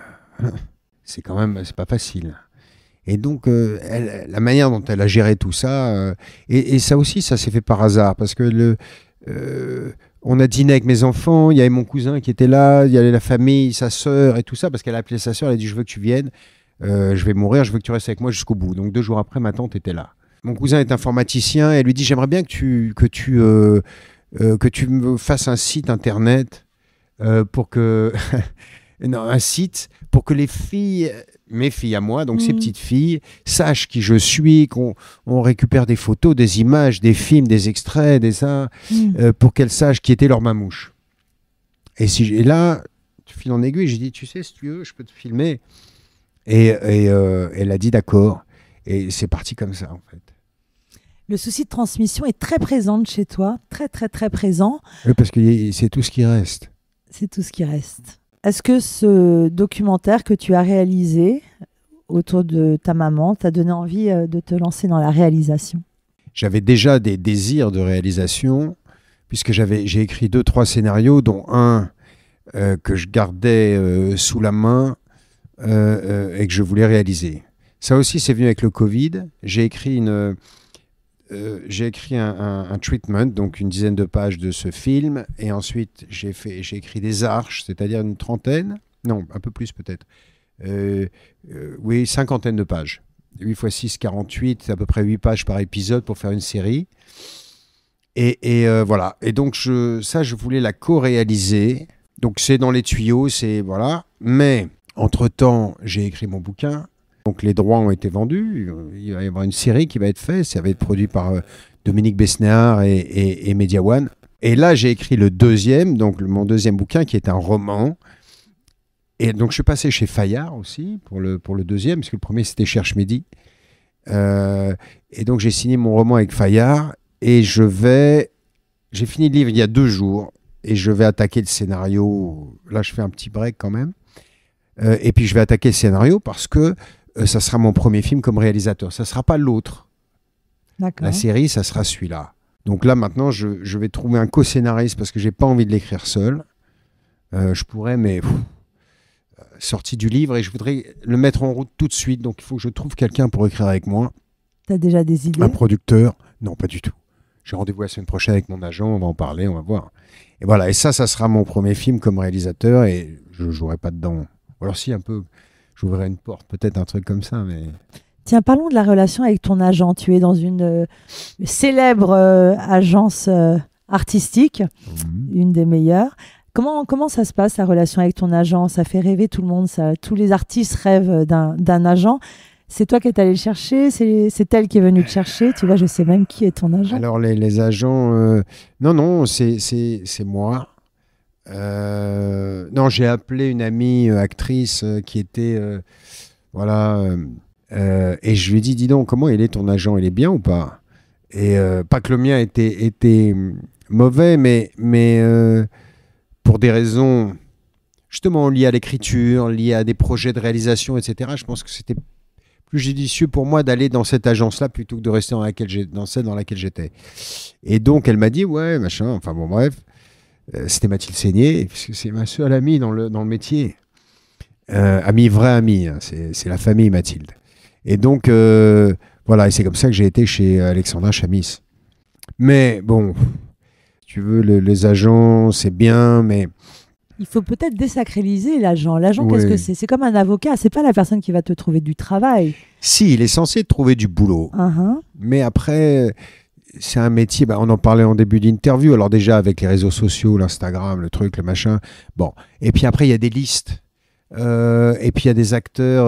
[SPEAKER 2] euh, c'est quand même, c'est pas facile. Et donc, euh, la manière dont elle a géré tout ça, et, ça aussi, ça s'est fait par hasard, parce que le, on a dîné avec mes enfants, il y avait mon cousin qui était là, il y avait la famille, sa sœur et tout ça, parce qu'elle a appelé sa sœur, elle a dit, je veux que tu viennes. Euh, je vais mourir, je veux que tu restes avec moi jusqu'au bout. Donc deux jours après, ma tante était là. Mon cousin est informaticien et lui dit j'aimerais bien que tu que tu euh, euh, que tu me fasses un site internet pour que non un site pour que les filles mes filles à moi, donc ces mhm. petites filles, sachent qui je suis, qu'on on récupère des photos, des images, des films, des extraits, des ça, mhm. pour qu'elles sachent qui était leur mamouche. Et, si, et là, files en aiguille, j'ai dit, tu sais, si tu veux, je peux te filmer et, euh, elle a dit d'accord. Et c'est parti comme ça, en fait. Le souci
[SPEAKER 1] de transmission est très présent chez toi, très, très, très présent.
[SPEAKER 2] Oui, parce que c'est tout ce qui reste.
[SPEAKER 1] C'est tout ce qui reste. Est-ce que ce documentaire que tu as réalisé autour de ta maman t'a donné envie euh, de te lancer dans la réalisation
[SPEAKER 2] J'avais déjà des désirs de réalisation, puisque j'ai écrit deux, trois scénarios, dont un euh, que je gardais sous la main euh, euh, et que je voulais réaliser. Ça aussi, c'est venu avec le Covid. J'ai écrit une, euh, j'ai écrit un, treatment, donc une dizaine de pages de ce film, et ensuite j'ai fait, j'ai écrit des arches, c'est-à-dire une trentaine, non, un peu plus peut-être, oui, cinquantaine de pages. 8 x 6, 48, à peu près 8 pages par épisode pour faire une série. Et, voilà. Et donc, je, ça, je voulais la co-réaliser. Donc, c'est dans les tuyaux, c'est. Voilà. Mais entre-temps, j'ai écrit mon bouquin. Donc les droits ont été vendus. Il va y avoir une série qui va être faite. Ça va être produit par euh, Dominique Besnéard et, Media One. Et là, j'ai écrit le deuxième, donc mon deuxième bouquin, qui est un roman. Et donc, je suis passé chez Fayard aussi pour le, pour le deuxième, parce que le premier, c'était Cherche Midi. Euh, et donc, j'ai signé mon roman avec Fayard. Et je vais. J'ai fini le livre il y a deux jours. Et je vais attaquer le scénario. Là, je fais un petit break quand même. Euh, et puis je vais attaquer le scénario parce que euh, ça sera mon premier film comme réalisateur. Ça ne sera pas l'autre. La série, ça sera celui-là. Donc là, maintenant, je, vais trouver un co-scénariste parce que j'ai pas envie de l'écrire seul. Euh, je pourrais, mais sorti du livre et je voudrais le mettre en route tout de suite. Donc il faut que je trouve quelqu'un pour écrire avec moi.
[SPEAKER 1] Tu as déjà des idées Un producteur
[SPEAKER 2] Non, pas du tout. J'ai rendez-vous la semaine prochaine avec mon agent, on va en parler, on va voir. Et voilà, et ça, ça sera mon premier film comme réalisateur et je jouerai pas dedans alors si, un peu, j'ouvrirais une porte, peut-être un truc comme ça, mais...
[SPEAKER 1] Tiens, parlons de la relation avec ton agent. Tu es dans une euh, célèbre euh, agence euh, artistique, mhm. une des meilleures. Comment, comment ça se passe, la relation avec ton agent Ça fait rêver tout le monde. Ça, tous les artistes rêvent d'un agent. C'est toi qui es allé le chercher, c'est elle qui est venue te chercher. Tu vois, je sais même qui est ton agent.
[SPEAKER 2] Alors, les, les agents, non, non, c'est moi. Euh, non, j'ai appelé une amie euh, actrice euh, qui était. voilà. et je lui ai dit dis donc, comment il est ton agent Il est bien ou pas Et pas que le mien était, était mauvais, mais, mais pour des raisons justement liées à l'écriture, liées à des projets de réalisation, etc. Je pense que c'était plus judicieux pour moi d'aller dans cette agence-là plutôt que de rester dans, laquelle dans celle dans laquelle j'étais. Et donc, elle m'a dit ouais, machin, enfin bon, bref. Euh, c'était Mathilde Seigné, puisque c'est ma seule amie dans le, dans le métier. Euh, amie, vraie amie, hein, c'est la famille Mathilde. Et donc, euh, voilà, et c'est comme ça que j'ai été chez Alexandra Chamis. Mais bon, tu veux, les agents, c'est bien, mais.
[SPEAKER 1] Il faut peut-être désacraliser l'agent. L'agent, qu'est-ce que c'est C'est comme un avocat, c'est pas la personne qui va te trouver du travail.
[SPEAKER 2] Si, il est censé trouver du boulot. Uh-huh. Mais après, c'est un métier, bah, on en parlait en début d'interview, alors déjà avec les réseaux sociaux, l'Instagram, le truc, le machin. Bon, et puis après, il y a des listes. Euh, et puis il y a des acteurs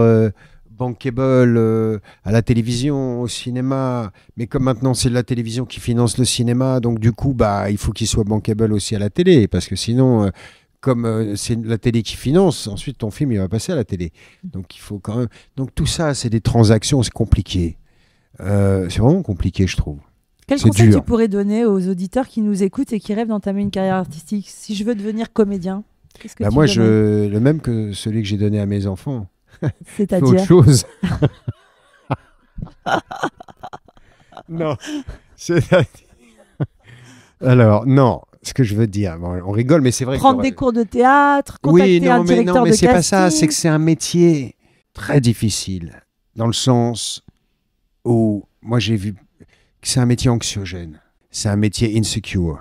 [SPEAKER 2] bankables euh, bankable euh, à la télévision, au cinéma. Mais comme maintenant, c'est la télévision qui finance le cinéma, donc du coup, bah, il faut qu'ils soient bankable aussi à la télé, parce que sinon comme c'est la télé qui finance, ensuite ton film il va passer à la télé. Donc il faut quand même. Donc tout ça, c'est des transactions, c'est compliqué. c'est vraiment compliqué, je trouve. Quel conseil tu
[SPEAKER 1] pourrais donner aux auditeurs qui nous écoutent et qui rêvent d'entamer une carrière artistique Si je veux devenir comédien, qu'est-ce que bah Moi, je...
[SPEAKER 2] le même que celui que j'ai donné à mes enfants. C'est-à-dire autre chose. non, Alors, non, ce que je veux dire, on rigole, mais c'est vrai. Prendre des
[SPEAKER 1] cours de théâtre, contacter oui, non, de mais, non, mais c'est pas ça, c'est que c'est
[SPEAKER 2] un métier très difficile, dans le sens où moi j'ai vu c'est un métier anxiogène, c'est un métier insecure,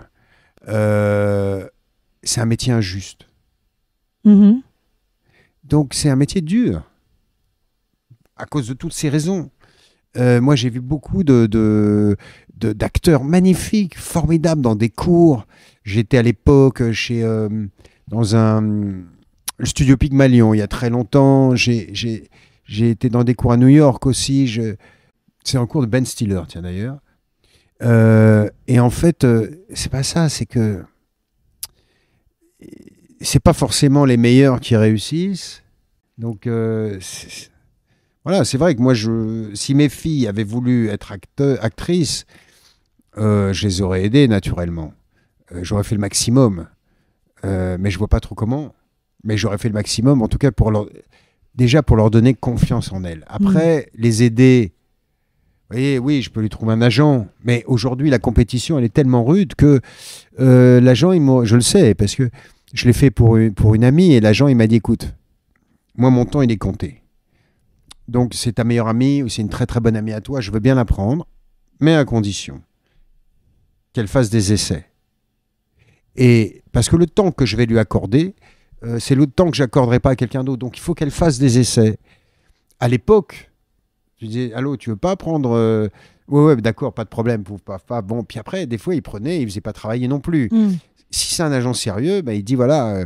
[SPEAKER 2] euh, c'est un métier injuste. Mm-hmm. Donc c'est un métier dur à cause de toutes ces raisons. Euh, moi, j'ai vu beaucoup de, d'acteurs magnifiques, formidables dans des cours. J'étais à l'époque chez euh, dans un le studio Pygmalion il y a très longtemps. J'ai, été dans des cours à New York aussi. c'est un cours de Ben Stiller, tiens d'ailleurs. Euh, et en fait, euh, c'est pas ça, c'est que c'est pas forcément les meilleurs qui réussissent. Donc euh, voilà, c'est vrai que moi, si mes filles avaient voulu être acteur, actrices, je les aurais aidées naturellement. j'aurais fait le maximum, mais je vois pas trop comment. Mais j'aurais fait le maximum, en tout cas pour déjà pour leur donner confiance en elles. Après, mm. les aider oui, je peux lui trouver un agent, mais aujourd'hui, la compétition, elle est tellement rude que euh, l'agent, je le sais, parce que je l'ai fait pour, pour une amie, et l'agent, il m'a dit, écoute, moi, mon temps, il est compté. Donc, c'est ta meilleure amie, ou c'est une très très bonne amie à toi, je veux bien la prendre, mais à condition qu'elle fasse des essais. Et parce que le temps que je vais lui accorder, euh, c'est le temps que j'accorderai pas à quelqu'un d'autre. Donc il faut qu'elle fasse des essais. À l'époque, je disais, allô, tu veux pas prendre. Euh, oui, Ouais, d'accord, pas de problème, Bon, puis après, des fois, il prenait, il faisait pas travailler non plus. Hmm. Si c'est un agent sérieux, bah, il dit, voilà, euh,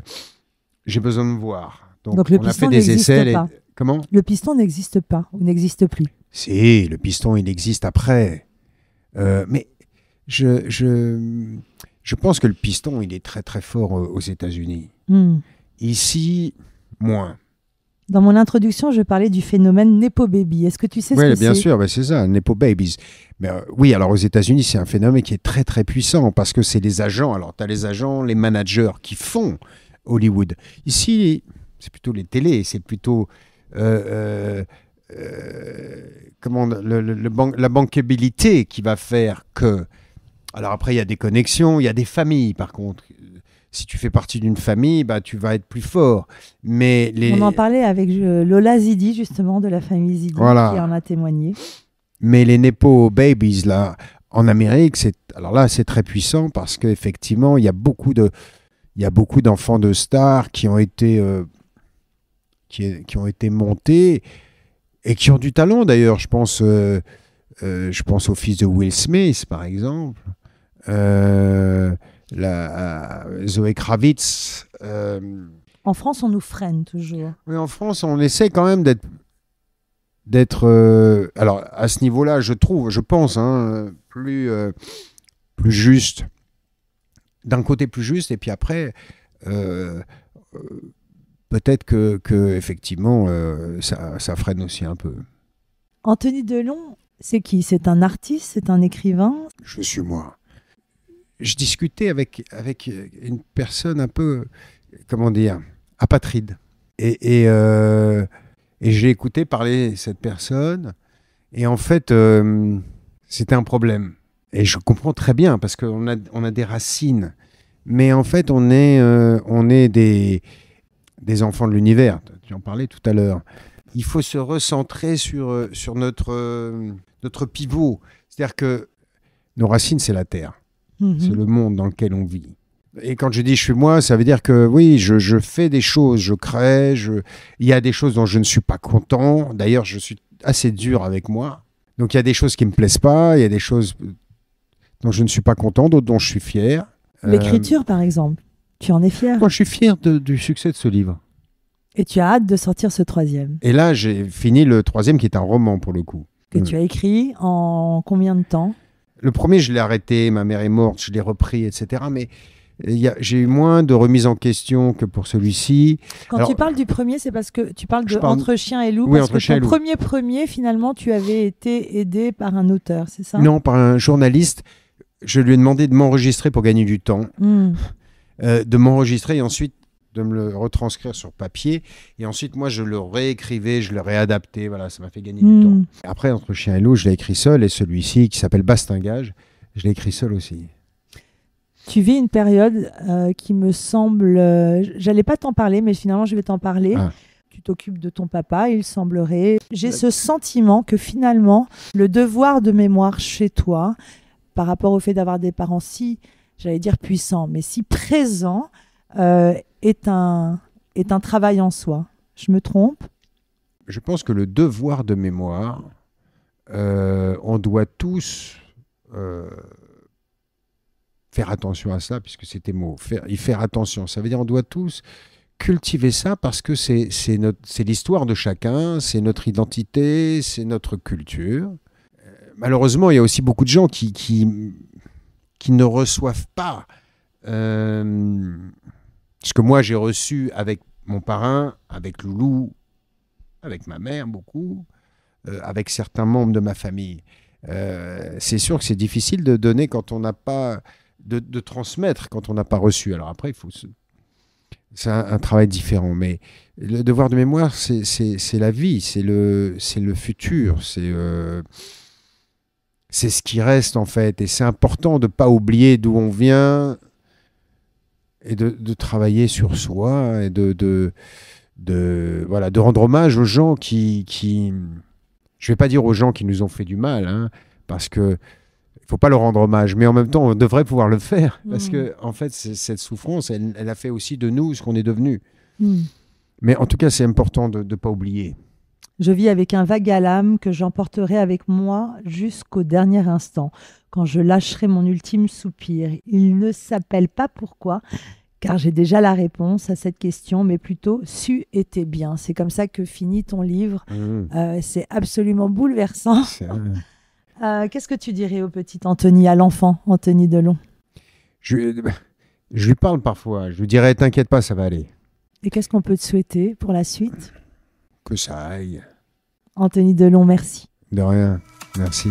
[SPEAKER 2] j'ai besoin de me voir. Donc, le on a fait des essais. Pas. Comment
[SPEAKER 1] Le piston n'existe pas, ou n'existe plus.
[SPEAKER 2] Si, le piston, il existe après. Euh, mais je, je, je, pense que le piston, il est très, très fort aux États-Unis. Hmm. Ici, moins.
[SPEAKER 1] Dans mon introduction, je parlais du phénomène Nepo Baby. Est-ce que tu sais ce que c'est Oui, bien sûr,
[SPEAKER 2] ben, c'est ça, Nepo Babies. Mais euh, oui, alors aux États-Unis, c'est un phénomène qui est très très puissant parce que c'est les agents. Alors, tu as les agents, les managers qui font Hollywood. Ici, c'est plutôt les télés, c'est plutôt. Euh, euh, comment, le, la bancabilité qui va faire que. Alors après, il y a des connexions, il y a des familles, par contre si tu fais partie d'une famille, bah, tu vas être plus fort. Mais les... On en
[SPEAKER 1] parlait avec euh, Lola Zidi, justement, de la famille Zidi, qui en a témoigné.
[SPEAKER 2] Mais les Nepo Babies, là, en Amérique, c'est alors là, c'est très puissant parce qu'effectivement, il y a beaucoup il y a beaucoup d'enfants de stars qui ont été, euh, qui, ont été montés et qui ont du talent d'ailleurs. Je pense, euh, je pense au fils de Will Smith, par exemple la, euh, Zoé Kravitz. Euh, en France, on nous
[SPEAKER 1] freine toujours.
[SPEAKER 2] Mais en France, on essaie quand même d'être. d'être euh, alors, à ce niveau-là, je trouve, je pense, hein, plus, plus juste. D'un côté, plus juste, et puis après peut-être que, effectivement ça, ça, freine aussi un peu.
[SPEAKER 1] Anthony Delon, c'est qui C'est un artiste, c'est un écrivain
[SPEAKER 2] Je suis moi je discutais avec, avec euh, une personne un peu, comment dire, apatride. Et, et, euh, j'ai écouté parler cette personne. Et en fait, euh, c'était un problème. Et je comprends très bien parce qu'on a, on a des racines. Mais en fait, on est, on est des, des enfants de l'univers. Tu en parlais tout à l'heure. Il faut se recentrer sur, sur notre, notre pivot. C'est-à-dire que nos racines, c'est la Terre. Mhm. C'est le monde dans lequel on vit. Et quand je dis je suis moi, ça veut dire que oui, je, fais des choses, je crée, il y a des choses dont je ne suis pas content. D'ailleurs, je suis assez dur avec moi. Donc il y a des choses qui ne me plaisent pas, il y a des choses dont je ne suis pas content, d'autres dont je suis fier. Euh, L'écriture, par exemple, tu en es fier Moi, je suis fier du succès de ce livre.
[SPEAKER 1] Et tu as hâte de sortir ce troisième.
[SPEAKER 2] Et là, j'ai fini le troisième qui est un roman pour le coup. Que tu as
[SPEAKER 1] écrit en combien de temps
[SPEAKER 2] le premier, je l'ai arrêté, ma mère est morte, je l'ai repris, etc. Mais euh, j'ai eu moins de remise en question que pour celui-ci. Quand tu
[SPEAKER 1] parles du premier, c'est parce que tu parles de Entre chien et loup. Oui, parce entre que chien et loup. premier premier, finalement, tu avais été aidé par un auteur, c'est ça Non,
[SPEAKER 2] par un journaliste. Je lui ai demandé de m'enregistrer pour gagner du temps, hmm. euh, de m'enregistrer et ensuite de me le retranscrire sur papier. Et ensuite, moi, je le réécrivais, je le réadaptais. Voilà, ça m'a fait gagner du hmm. temps. Après, entre Chien et Loup, je l'ai écrit seul. Et celui-ci, qui s'appelle Bastingage, je l'ai écrit seul aussi.
[SPEAKER 1] Tu vis une période euh, qui me semble. Euh, j'allais pas t'en parler, mais finalement, je vais t'en parler. Ah. Tu t'occupes de ton papa, il semblerait. J'ai euh, ce sentiment que finalement, le devoir de mémoire chez toi, par rapport au fait d'avoir des parents si, j'allais dire puissants, mais si présents, euh, est, un, est un travail en soi. Je me trompe
[SPEAKER 2] Je pense que le devoir de mémoire, euh, on doit tous euh, faire attention à ça, puisque c'était mot, faire, y faire attention. Ça veut dire on doit tous cultiver ça parce que c'est l'histoire de chacun, c'est notre identité, c'est notre culture. malheureusement, il y a aussi beaucoup de gens qui, qui, qui ne reçoivent pas ce que moi j'ai reçu avec mon parrain, avec Loulou, avec ma mère beaucoup, euh, avec certains membres de ma famille. Euh, c'est sûr que c'est difficile de donner quand on n'a pas, de, transmettre quand on n'a pas reçu. Alors après, il faut c'est un, travail différent. Mais le devoir de mémoire, c'est la vie, c'est le, c'est le futur, c'est euh, c'est ce qui reste en fait. Et c'est important de ne pas oublier d'où on vient, et de, travailler sur soi et de, de, voilà, de rendre hommage aux gens qui, je ne vais pas dire aux gens qui nous ont fait du mal, hein, parce que ne faut pas leur rendre hommage, mais en même temps, on devrait pouvoir le faire, mm. parce que en fait, cette souffrance, elle, a fait aussi de nous ce qu'on est devenu. Mm. Mais en tout cas, c'est important de ne pas oublier.
[SPEAKER 1] Je vis avec un vague à l'âme que j'emporterai avec moi jusqu'au dernier instant quand je lâcherai mon ultime soupir. Il ne s'appelle pas pourquoi, car j'ai déjà la réponse à cette question, mais plutôt su était bien. C'est comme ça que finit ton livre. Mmh. Euh, c'est absolument bouleversant. Euh, qu'est-ce que tu dirais au petit Anthony, à l'enfant Anthony Delon
[SPEAKER 2] je, je lui parle parfois. Je lui dirais T'inquiète pas, ça va aller.
[SPEAKER 1] Et qu'est-ce qu'on peut te souhaiter pour la suite
[SPEAKER 2] Que ça aille.
[SPEAKER 1] Anthony Delon, merci.
[SPEAKER 2] De rien. Merci.